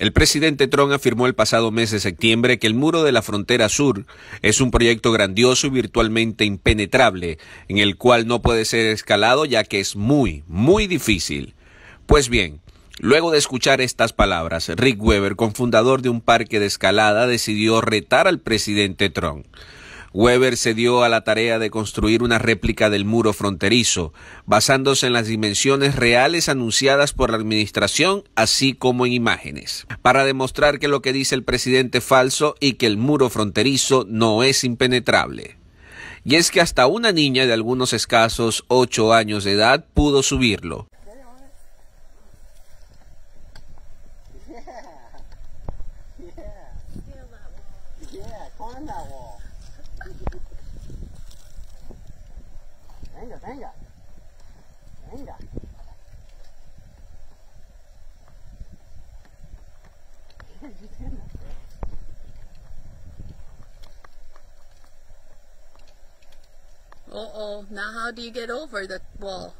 El presidente Trump afirmó el pasado mes de septiembre que el muro de la frontera sur es un proyecto grandioso y virtualmente impenetrable, en el cual no puede ser escalado ya que es muy, muy difícil. Pues bien, luego de escuchar estas palabras, Rick Weber, cofundador de un parque de escalada, decidió retar al presidente Trump. Weber se dio a la tarea de construir una réplica del muro fronterizo, basándose en las dimensiones reales anunciadas por la administración, así como en imágenes, para demostrar que lo que dice el presidente es falso y que el muro fronterizo no es impenetrable. Y es que hasta una niña de algunos escasos ocho años de edad pudo subirlo. Venga, venga. Venga. Uh-oh, now how do you get over the wall?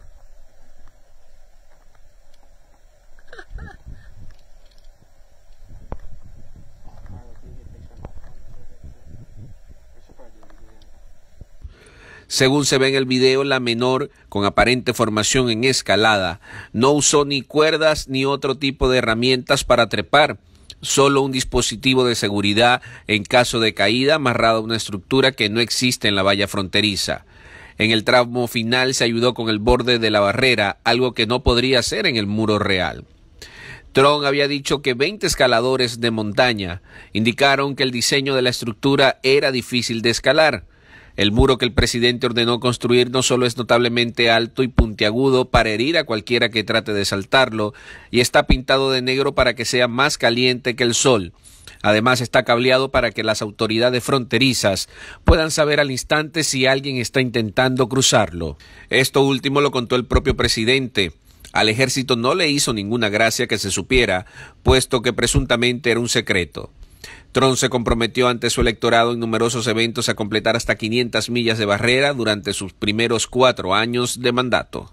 Según se ve en el video, la menor, con aparente formación en escalada, no usó ni cuerdas ni otro tipo de herramientas para trepar, solo un dispositivo de seguridad en caso de caída amarrada a una estructura que no existe en la valla fronteriza. En el tramo final se ayudó con el borde de la barrera, algo que no podría ser en el muro real. Tron había dicho que 20 escaladores de montaña indicaron que el diseño de la estructura era difícil de escalar. El muro que el presidente ordenó construir no solo es notablemente alto y puntiagudo para herir a cualquiera que trate de saltarlo, y está pintado de negro para que sea más caliente que el sol. Además está cableado para que las autoridades fronterizas puedan saber al instante si alguien está intentando cruzarlo. Esto último lo contó el propio presidente. Al ejército no le hizo ninguna gracia que se supiera, puesto que presuntamente era un secreto. Tron se comprometió ante su electorado en numerosos eventos a completar hasta 500 millas de barrera durante sus primeros cuatro años de mandato.